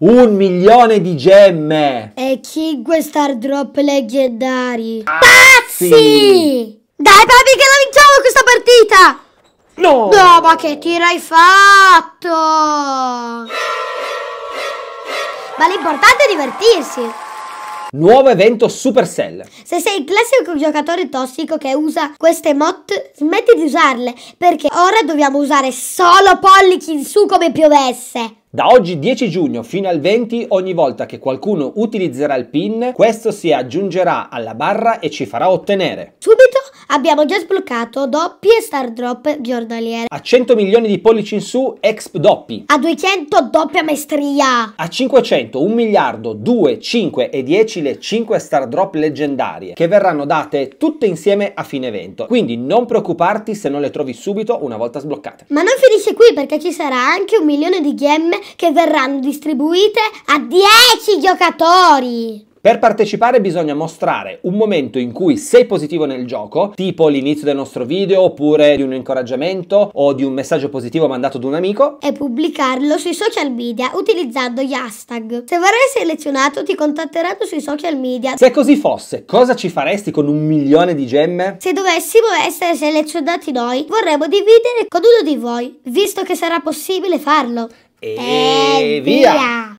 Un milione di gemme! E 5 star drop leggendari? Pazzi! Dai papi che la vinciamo questa partita! No! No, ma che tiro hai fatto! Ma l'importante è divertirsi! Nuovo evento Supercell. Se sei il classico giocatore tossico che usa queste mod, smetti di usarle, perché ora dobbiamo usare solo in su come piovesse. Da oggi 10 giugno fino al 20 ogni volta che qualcuno utilizzerà il pin questo si aggiungerà alla barra e ci farà ottenere. Subito Abbiamo già sbloccato doppie star drop giornaliere. A 100 milioni di pollici in su, exp doppi. A 200 doppia maestria. A 500, 1 miliardo, 2, 5 e 10 le 5 star drop leggendarie che verranno date tutte insieme a fine evento. Quindi non preoccuparti se non le trovi subito una volta sbloccate. Ma non finisce qui perché ci sarà anche un milione di gemme che verranno distribuite a 10 giocatori. Per partecipare bisogna mostrare un momento in cui sei positivo nel gioco, tipo l'inizio del nostro video oppure di un incoraggiamento o di un messaggio positivo mandato da un amico. E pubblicarlo sui social media utilizzando gli hashtag. Se verrai selezionato ti contatteranno sui social media. Se così fosse, cosa ci faresti con un milione di gemme? Se dovessimo essere selezionati noi, vorremmo dividere con uno di voi, visto che sarà possibile farlo. E, e eh, via. via.